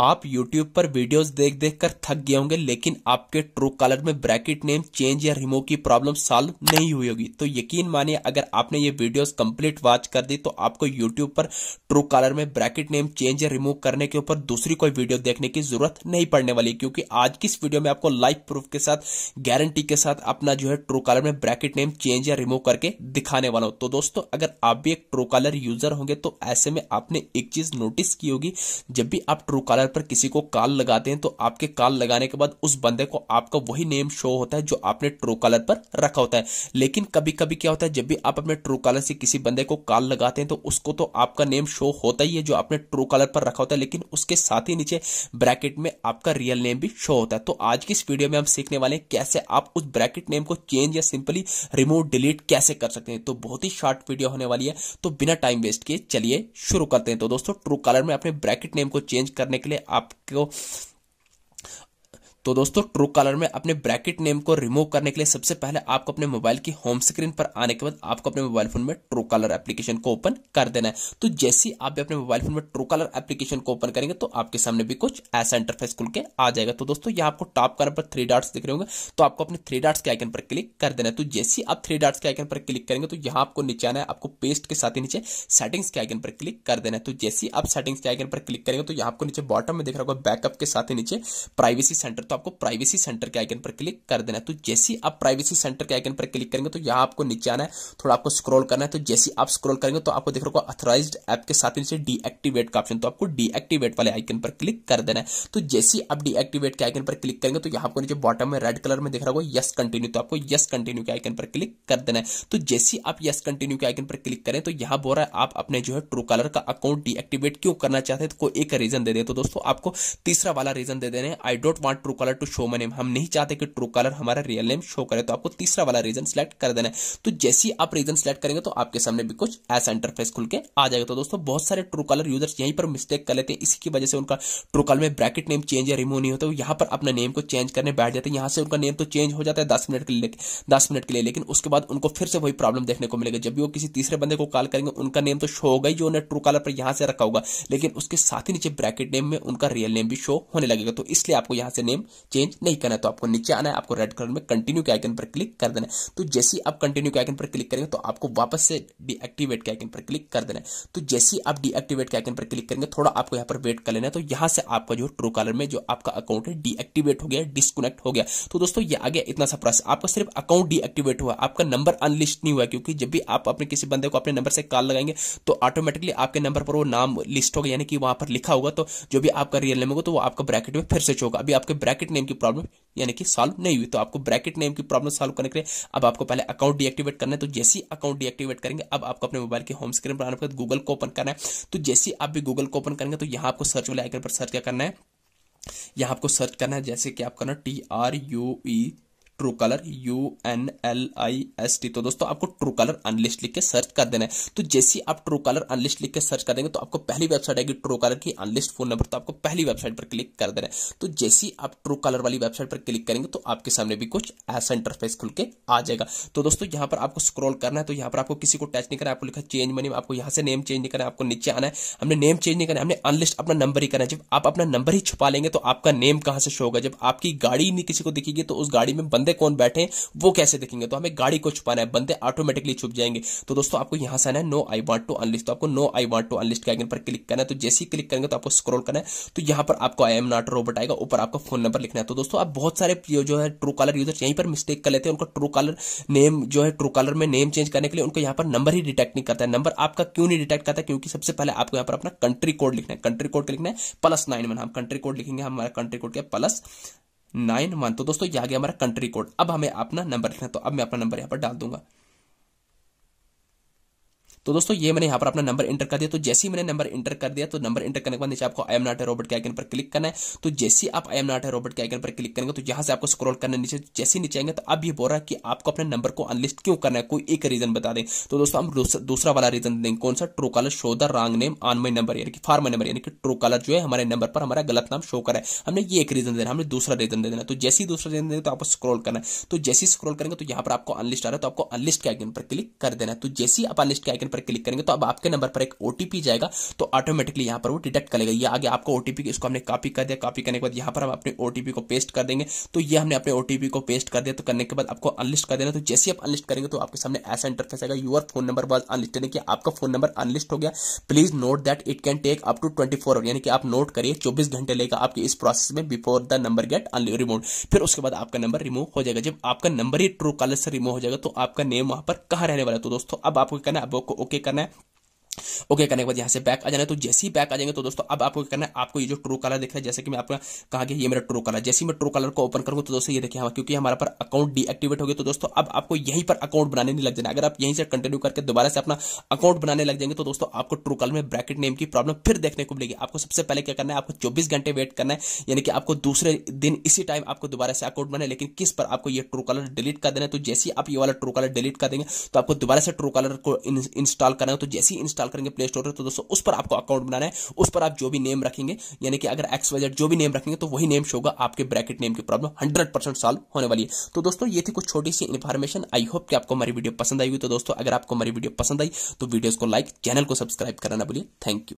आप YouTube पर videos देख देख कर थक गए होंगे लेकिन आपके ट्रू कॉलर में ब्रैकेट नेम चेंज या रिमूव की प्रॉब्लम सॉल्व नहीं हुई होगी तो यकीन मानिए अगर आपने ये वीडियोस कंप्लीट वॉच कर दी तो आपको YouTube पर ट्रू कॉलर में ब्रैकेट नेम चेंज या रिमूव करने के ऊपर दूसरी कोई वीडियो देखने की जरूरत नहीं पड़ने वाली क्योंकि आज की इस वीडियो में आपको लाइव प्रूफ के साथ गारंटी के साथ अपना जो है ट्रू कॉलर में ब्रैकेट नेम चेंज या रिमूव करके दिखाने वाला हूं तो दोस्तों अगर आप भी एक ट्रू कॉलर यूजर होंगे तो ऐसे में आपने एक चीज नोटिस की होगी जब भी आप ट्रू कॉलर पर किसी को काल लगाते हैं तो आपके काल लगाने के बाद उस बंदे को आपका वही नेम शो होता है जो आपने ट्रू कॉलर पर रखा होता है लेकिन कभी कभी क्या होता है जब भी आप अपने ट्रू कॉलर से किसी बंदे को काल लगाते हैं तो उसको तो आपका नेम शो होता ही है जो आपने ट्रू कॉलर पर रखा होता है लेकिन उसके साथ ही नीचे ब्रैकेट में आपका रियल नेम भी शो होता है तो आज की इस वीडियो में हम सीखने वाले कैसे आप उस ब्रैकेट नेम को चेंज या सिंपली रिमूव डिलीट कैसे कर सकते हैं तो बहुत ही शॉर्ट वीडियो होने वाली है तो बिना टाइम वेस्ट किए चलिए शुरू करते हैं तो दोस्तों ट्रू कॉलर में अपने ब्रैकेट नेम को चेंज करने के लिए आपको तो दोस्तों ट्रू कलर में अपने ब्रैकेट नेम को रिमूव करने के लिए सबसे पहले आपको अपने मोबाइल की होम स्क्रीन पर आने के बाद आपको अपने मोबाइल फोन में ट्रू कलर एप्लीकेशन को ओपन कर देना है तो जैसे ही आप अपने मोबाइल फोन में ट्रू कलर एप्लीकेशन को ओपन करेंगे तो आपके सामने भी कुछ ऐसा इंटरफेस खुल के आ जाएगा तो दोस्तों यहाँ आपको टॉप कलर पर थ्री डार्ट्स दिख रहे होंगे तो आपको अपने थ्री डार्ट्स के आइकन पर क्लिक कर देना है तो जैसे ही आप थ्री डार्ट्स के आइकन पर क्लिक करेंगे तो यहाँ आपको नीचे आना है आपको पेस्ट के साथ ही नीचे सेटिंग्स के आइकन पर क्लिक कर देना है तो जैसे ही आप सेटिंग्स के आइकन पर क्लिक करेंगे तो यहाँ आपको नीचे बॉटम में दिख रहा होगा बैकअप के साथ ही नीचे प्राइवेसी सेंटर तो आपको प्राइवेसी सेंटर के आइकन पर क्लिक कर देना है तो जैसी आप प्राइवेसी सेंटर के आइकन पर क्लिक करेंगे तो यहाँ आपको नीचे आना है थोड़ा आपको स्क्रॉल करना है तो जैसी आप स्क्रॉल करेंगे तो आपको देख रहे हो अथोराइज ऐप के साथ नीचे डीएक्टिवेट का ऑप्शन तो आपको डीएक्टिवेट वाले आइकन पर क्लिक कर देना है तो जैसी आप डीएक्टिवेट के आइकन पर क्लिक करेंगे तो यहाँ आपको नीचे बॉटम में रेड कलर में दिख रहा होगा यस कंटिन्यू तो आपको यस कंटिन्यू के आइकन पर क्लिक कर देना है तो जैसी आप यस कंटिन्यू के आइकन पर क्लिक करें तो यहाँ बोल रहा है आप अपने जो है ट्रू कलर का अकाउंट डीएक्टिवेट क्यों करना चाहते हैं तो एक रीजन दे दे तो दोस्तों आपको तीसरा वाला रीजन दे देने I don't want Truecaller to show my name हम नहीं चाहते कि ट्रू कलर हमारा रियल नेम शो करे तो आपको तीसरा वाला रीजन सिलेक्ट कर देना है तो जैसे ही आप रीजन सिलेक्ट करेंगे तो आपके सामने भी कुछ ऐसा इंटरफेस खुल के आ जाएगा तो दोस्तों बहुत सारे ट्रू कलर यूजर्स यहीं पर मिस्टेक कर लेते हैं इसी की वजह से उनका ट्रू कलर में ब्रैकेट नेम चेंज या रिमूव नहीं होता यहां यहाँ पर अपने नेम को चेंज करने बैठ जाते हैं यहाँ से उनका नेम तो चेंज हो जाता है दस मिनट के लिए दस मिनट के लिए लेकिन उसके बाद उनको फिर से वही प्रॉब्लम देखने को मिलेगा जब भी वो किसी तीसरे बंदे को कॉल करेंगे उनका नेम तो शो होगा ही जो उन्हें ट्रू कलर पर यहाँ से रखा होगा लेकिन उसके साथ ही नीचे ब्रैकेट नेम में उनका रियल नेम भी शो होने लगेगा तो इसलिए आपको यहाँ से नेम चेंज नहीं करना है तो आपको नीचे आना है आपको रेड कलर में कंटिन्यू के आइकन पर क्लिक कर देना है तो जैसे ही आप कंटिन्यू के आइकन पर क्लिक करेंगे तो आपको वापस से डीएक्टिवेट के आइकन पर क्लिक कर देना है तो जैसे ही आप डीएक्टिवेट के आइकन पर क्लिक करेंगे थोड़ा आपको यहाँ पर वेट कर लेना है तो यहाँ से आपका जो ट्रू कलर में जो आपका अकाउंट है डीएक्टिवेट हो गया डिस्कनेक्ट हो गया तो दोस्तों ये आ गया इतना सा प्रोसेस आपका सिर्फ अकाउंट डीएक्टिवेट हुआ आपका नंबर अनलिस्ट नहीं हुआ क्योंकि जब भी आप अपने किसी बंदे को अपने नंबर से कॉल लगाएंगे तो ऑटोमेटिकली आपके नंबर पर वो नाम लिस्ट होगा यानी कि वहां पर लिखा होगा तो जो भी आपका रियल नेम होगा तो वो आपका ब्रैकेट में फिर से होगा अभी आपके ब्रैकेट ब्रैकेट नेम की प्रॉब्लम यानी कि सॉल्व नहीं हुई तो आपको ब्रैकेट नेम की प्रॉब्लम सॉल्व करने के लिए अब आपको पहले अकाउंट डीएक्टिवेट करना है तो जैसे ही अकाउंट डीएक्टिवेट करेंगे अब आपको अपने मोबाइल के होम स्क्रीन पर आने के गूगल को ओपन करना है तो जैसे ही आप भी गूगल को ओपन करेंगे तो यहाँ आपको सर्च वाले आइकन पर सर्च क्या करना है यहाँ आपको सर्च करना है जैसे कि आप करना T R U E Truecaller U N L I S T तो दोस्तों आपको ट्रू कलर अनलिस्ट लिख के सर्च कर देना है तो जैसे आप ट्रू कलर अनलिस्ट लिख के सर्च कर देंगे तो आपको पहली वेबसाइट आएगी ट्रू कलर की अनलिस्ट फोन नंबर तो आपको पहली वेबसाइट पर क्लिक कर देना है तो जैसे आप ट्रू कलर वाली वेबसाइट पर क्लिक करेंगे तो आपके सामने भी कुछ ऐसा इंटरफेस खुल के आ जाएगा तो दोस्तों यहां पर आपको स्क्रॉल करना है तो यहां पर आपको किसी को टच नहीं करना आपको लिखा चेंज मनी आपको यहां से नेम चेंज नहीं करना आपको नीचे आना है हमने नेम चेंज नहीं करना है हमने अनलिस्ट अपना नंबर ही करना है जब आप अपना नंबर ही छुपा लेंगे तो आपका नेम कहां से शो होगा जब आपकी गाड़ी नहीं किसी को दिखेगी तो उस गाड़ी में बंद बंदे कौन बैठे वो कैसे दिखेंगे तो हमें गाड़ी को छुपाना है बंदे ऑटोमेटिकली छुप जाएंगे तो दोस्तों आपको यहां से आना है no I want to unlist तो आपको no I want to unlist के आइकन पर क्लिक करना है तो जैसे ही क्लिक करेंगे तो आपको स्क्रोल करना है तो यहां पर आपको आई एम नॉट रोबोट आएगा ऊपर आपका फोन नंबर लिखना है तो दोस्तों आप बहुत सारे जो है ट्रू कॉलर यूजर यहीं पर मिस्टेक कर लेते हैं उनका ट्रू कॉलर नेम जो है ट्रू कॉलर में नेम चेंज करने के लिए उनको यहां पर नंबर ही डिटेक्ट नहीं करता है नंबर आपका क्यों नहीं डिटेक्ट करता क्योंकि सबसे पहले आपको यहां पर अपना कंट्री कोड लिखना है कंट्री कोड लिखना है प्लस नाइन में हम कंट्री कोड लिखेंगे हमारा कंट्री कोड क्या प्लस नाइन वन तो दोस्तों ये आ गया हमारा कंट्री कोड अब हमें अपना नंबर लिखना तो अब मैं अपना नंबर यहाँ पर डाल दूंगा तो दोस्तों ये मैंने यहाँ पर अपना नंबर इंटर कर दिया तो जैसे ही मैंने नंबर इंटर कर दिया तो नंबर इंटर करने के बाद नीचे आपको I am not a robot के आइकन पर क्लिक करना है तो जैसे आप I am not a robot के आइकन पर क्लिक करेंगे तो यहाँ से आपको स्क्रॉल करना नीचे जैसे नीचे आएंगे तो अब ये बोल रहा है कि आपको अपने नंबर को अनलिस्ट क्यों करना है कोई एक रीजन बता दें तो दोस्तों हम दूसरा वाला रीजन देंगे कौन सा Truecaller show the wrong name on my number यानी कि फार माई नंबर यानी कि ट्रू कलर जो है हमारे नंबर पर हमारा गलत नाम शो करा है हमने ये एक रीजन देना हमने दूसरा रीजन दे देना तो जैसे ही दूसरा रीजन देंगे तो आपको स्क्रॉल करना है तो जैसे ही स्क्रॉल करेंगे तो यहाँ पर आपको अनलिस्ट आ रहा है तो आपको अनलिस्ट के आइकन पर क्लिक कर देना तो जैसे ही आप अनलिस्ट के आइकन पर पर क्लिक करेंगे तो अब आपके नंबर पर एक ओटीपी जाएगा तो ऑटोमेटिकली यहां पर वो डिटेक्ट कर लेगा ये आगे आपको ओटीपी इसको हमने कॉपी कर दिया कॉपी करने के बाद यहां पर हम अपने ओटीपी को पेस्ट कर देंगे तो ये हमने अपने ओटीपी को पेस्ट कर दिया तो करने के बाद आपको अनलिस्ट कर देना तो जैसे आप अनलिस्ट करेंगे तो आपके सामने ऐसा इंटरफेस आएगा your phone number was unlist यानी कि आपका फोन नंबर अनलिस्ट हो गया please note that it can take up to twenty four यानी कि आप नोट करिए चौबीस घंटे लेगा आपके इस प्रोसेस में before the number get removed फिर उसके बाद आपका नंबर रिमूव हो जाएगा जब आपका नंबर ही ट्रू कॉलर से रिमूव हो जाएगा तो आपका नेम वहां पर कहा रहने वाला है तो दोस्तों अब आपको कहना है आपको ओके करना है ओके करने के बाद यहाँ से बैक आ जाना तो जैसे ही बैक आ जाएंगे तो दोस्तों अब आपको क्या करना है आपको ये जो ट्रू कलर दिख रहा है जैसे कि मैं आपको कहा कि ये मेरा ट्रू कलर जैसे मैं ट्रू कलर को ओपन करूंगा तो दोस्तों ये देखिए हमारा क्योंकि हमारा पर अकाउंट डीएक्टिवेट हो गया तो दोस्तों अब आपको यहीं पर अकाउंट बनाने नहीं लग जाना अगर आप यहीं से कंटिन्यू करके दोबारा से अपना अकाउंट बनाने लग जाएंगे तो दोस्तों आपको ट्रू कलर में ब्रैकेट नेम की प्रॉब्लम फिर देखने को मिलेगी आपको सबसे पहले क्या करना है आपको चौबीस घंटे वेट करना है यानी कि आपको दूसरे दिन इसी टाइम आपको दोबारा से अकाउंट बनाए लेकिन किस पर आपको ये ट्रू कलर डिलीट कर देना है तो जैसे ही आप ये वाला ट्रू कलर डिलीट कर देंगे तो आपको दोबारा से ट्रू कलर को इंस्टॉल करना है तो जैसे ही इंस्टॉल इंस्टॉल करेंगे प्ले स्टोर पर तो दोस्तों उस पर आपको अकाउंट बनाना है उस पर आप जो भी नेम रखेंगे यानी कि अगर एक्स वाइजेड जो भी नेम रखेंगे तो वही नेम शो होगा आपके ब्रैकेट नेम की प्रॉब्लम हंड्रेड परसेंट सॉल्व होने वाली है तो दोस्तों ये थी कुछ छोटी सी इन्फॉर्मेशन आई होप कि आपको हमारी वीडियो पसंद आई हुई तो दोस्तों अगर आपको हमारी वीडियो पसंद आई तो वीडियो को लाइक चैनल को सब्सक्राइब करना बोलिए थैंक यू